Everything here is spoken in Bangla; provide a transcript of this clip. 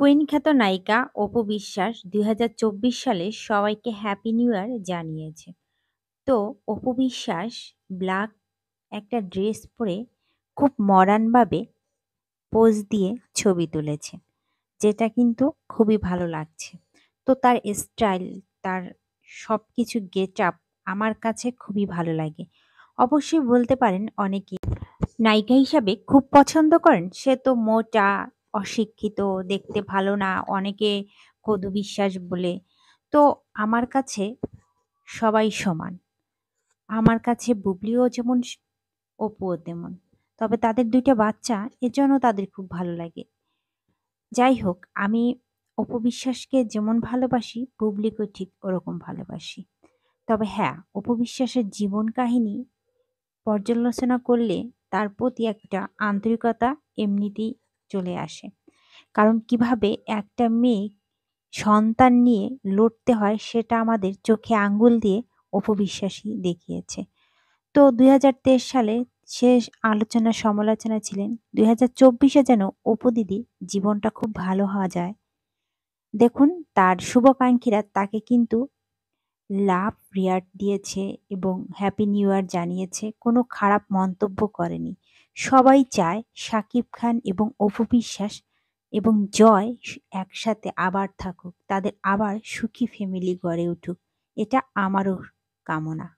কুইন খ্যাত নায়িকা অপু বিশ্বাস দুই সালে সবাইকে হ্যাপি নিউ ইয়ার জানিয়েছে তো অপু বিশ্বাস ব্ল্যাক একটা ড্রেস পরে খুব মডার্নভাবে পোজ দিয়ে ছবি তুলেছে যেটা কিন্তু খুবই ভালো লাগছে তো তার স্টাইল তার সব কিছু গেট আপ আমার কাছে খুবই ভালো লাগে অবশ্যই বলতে পারেন অনেকে নায়িকা হিসাবে খুব পছন্দ করেন সে তো মোটা অশিক্ষিত দেখতে ভালো না অনেকে কদু বিশ্বাস বলে তো আমার কাছে সবাই সমান আমার কাছে বুবলিও যেমন অপুও তেমন তবে তাদের দুইটা বাচ্চা এজন্য তাদের খুব ভালো লাগে যাই হোক আমি অপবিশ্বাসকে যেমন ভালোবাসি বুবলিকে ঠিক ওরকম ভালোবাসি তবে হ্যাঁ অপবিশ্বাসের জীবন কাহিনী পর্যালোচনা করলে তার প্রতি একটা আন্তরিকতা এমনিতেই চলে আসে কারণ কিভাবে একটা মেয়ে সন্তান নিয়ে লড়তে হয় সেটা আমাদের চোখে আঙ্গুল দিয়ে অপবিশ্বাসী দেখিয়েছে তো দুই সালে শেষ আলোচনা সমালোচনা ছিলেন দুই হাজার চব্বিশে যেন অপু জীবনটা খুব ভালো হওয়া যায় দেখুন তার শুভাকাঙ্ক্ষীরা তাকে কিন্তু লাভ রিয়ার্ড দিয়েছে এবং হ্যাপি নিউ ইয়ার জানিয়েছে কোনো খারাপ মন্তব্য করেনি সবাই চায় শাকিব খান এবং অপু বিশ্বাস এবং জয় একসাথে আবার থাকুক তাদের আবার সুখী ফ্যামিলি গড়ে উঠুক এটা আমারও কামনা